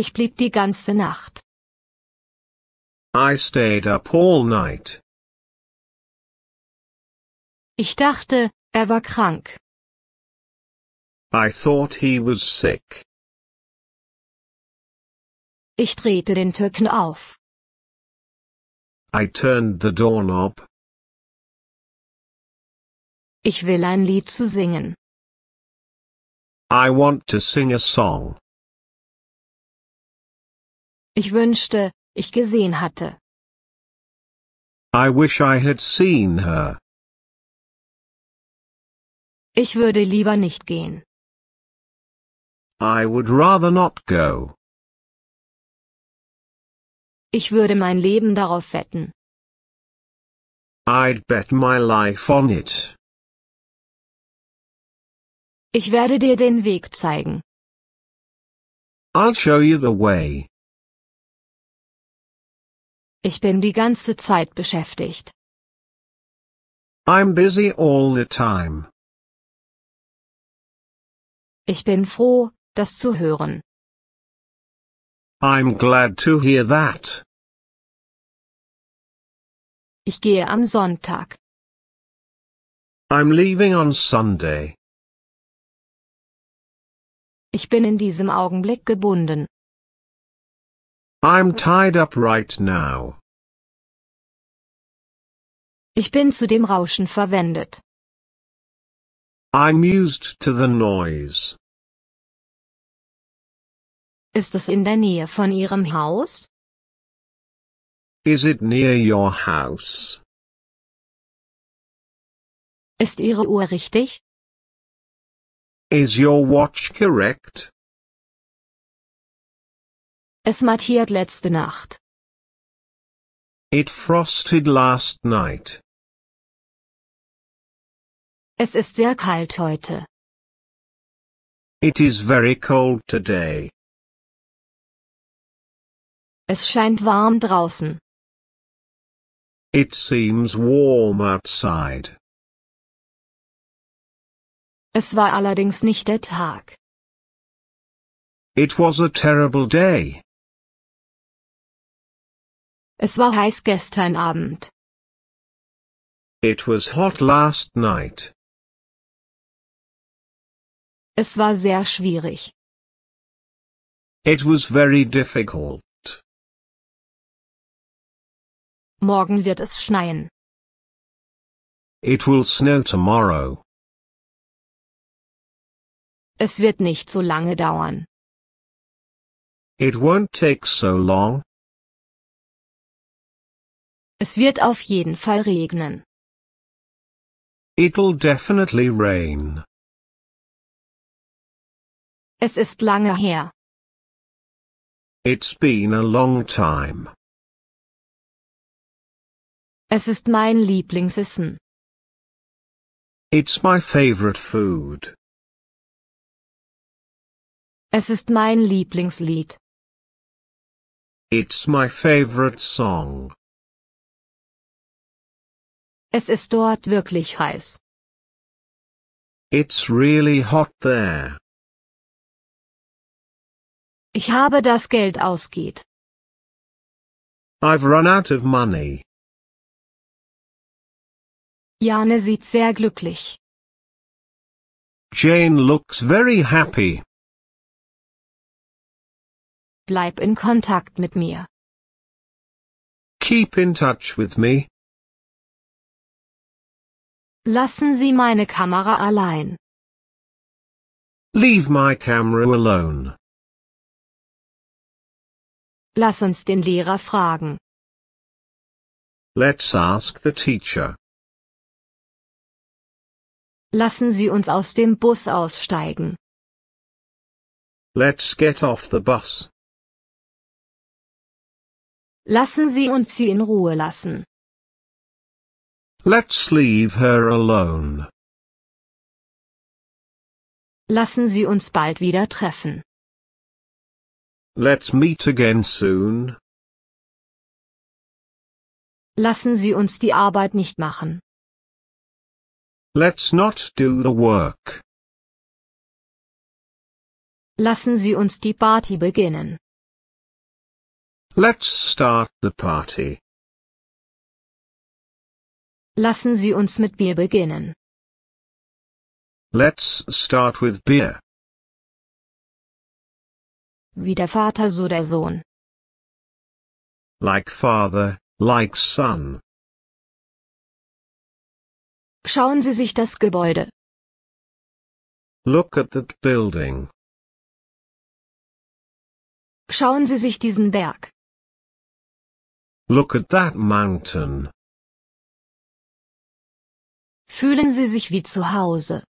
Ich blieb die ganze Nacht. I stayed up all night. Ich dachte, er war krank. I thought he was sick. Ich drehte den Türken auf. I turned the doorknob. Ich will ein Lied zu singen. I want to sing a song. Ich wünschte, ich gesehen hatte. I wish I had seen her. Ich würde lieber nicht gehen. I would rather not go. Ich würde mein Leben darauf wetten. I'd bet my life on it. Ich werde dir den Weg zeigen. I'll show you the way. Ich bin die ganze Zeit beschäftigt. I'm busy all the time. Ich bin froh, das zu hören. I'm glad to hear that. Ich gehe am Sonntag. I'm leaving on Sunday. Ich bin in diesem Augenblick gebunden. I'm tied up right now. Ich bin zu dem Rauschen verwendet. I'm used to the noise. Ist es in der Nähe von Ihrem Haus? Is it near your house? Ist Ihre Uhr richtig? Is your watch correct? Es mattiert letzte Nacht. It frosted last night. Es ist sehr kalt heute. It is very cold today. Es scheint warm draußen. It seems warm outside. Es war allerdings nicht der Tag. It was a terrible day. Es war heiß gestern Abend. It was hot last night. Es war sehr schwierig. It was very difficult. Morgen wird es schneien. It will snow tomorrow. Es wird nicht so lange dauern. It won't take so long. Es wird auf jeden Fall regnen. It'll definitely rain. Es ist lange her. It's been a long time. Es ist mein Lieblingsessen. It's my favorite food. Es ist mein Lieblingslied. It's my favorite song. Es ist dort wirklich heiß. It's really hot there. Ich habe das Geld ausgeht. I've run out of money. Jane sieht sehr glücklich. Jane looks very happy. Bleib in Kontakt mit mir. Keep in touch with me. Lassen Sie meine Kamera allein. Leave my camera alone. Lass uns den Lehrer fragen. Let's ask the teacher. Lassen Sie uns aus dem Bus aussteigen. Let's get off the bus. Lassen Sie uns sie in Ruhe lassen. Let's leave her alone. Lassen Sie uns bald wieder treffen. Let's meet again soon. Lassen Sie uns die Arbeit nicht machen. Let's not do the work. Lassen Sie uns die Party beginnen. Let's start the party. Lassen Sie uns mit Bier beginnen. Let's start with beer. Wie der Vater so der Sohn. Like father, like son. Schauen Sie sich das Gebäude. Look at that building. Schauen Sie sich diesen Berg. Look at that mountain. Fühlen Sie sich wie zu Hause.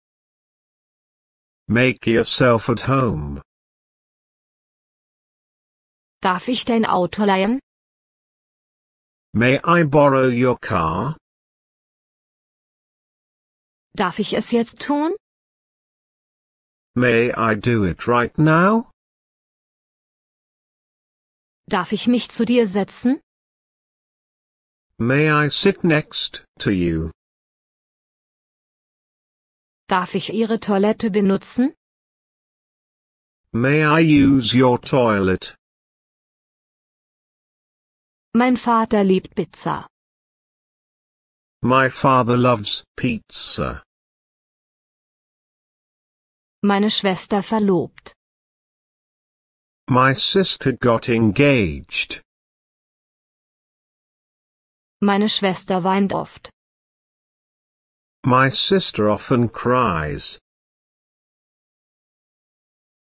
Make yourself at home. Darf ich dein Auto leihen? May I borrow your car? Darf ich es jetzt tun? May I do it right now? Darf ich mich zu dir setzen? May I sit next to you? Darf ich Ihre Toilette benutzen? May I use your toilet? Mein Vater liebt Pizza. My father loves pizza. Meine Schwester verlobt. My sister got engaged. Meine Schwester weint oft. My sister often cries.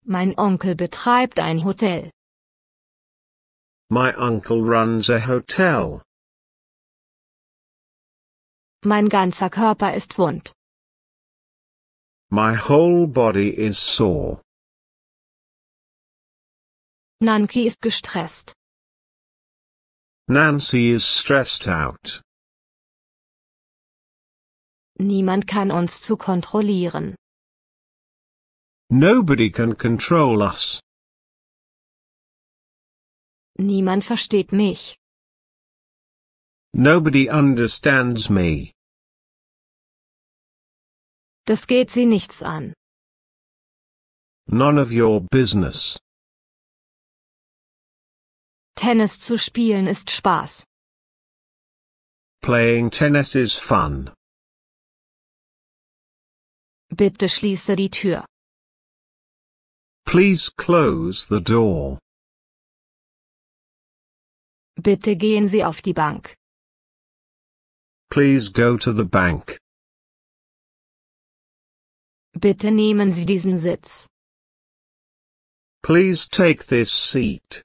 Mein Onkel betreibt ein Hotel. My uncle runs a hotel. Mein ganzer Körper ist wund. My whole body is sore. Nanki ist gestresst. Nancy is stressed out. Niemand kann uns zu kontrollieren. Nobody can control us. Niemand versteht mich. Nobody understands me. Das geht sie nichts an. None of your business. Tennis zu spielen ist Spaß. Playing tennis is fun. Bitte schließe die Tür. Please close the door. Bitte gehen Sie auf die Bank. Please go to the bank. Bitte nehmen Sie diesen Sitz. Please take this seat.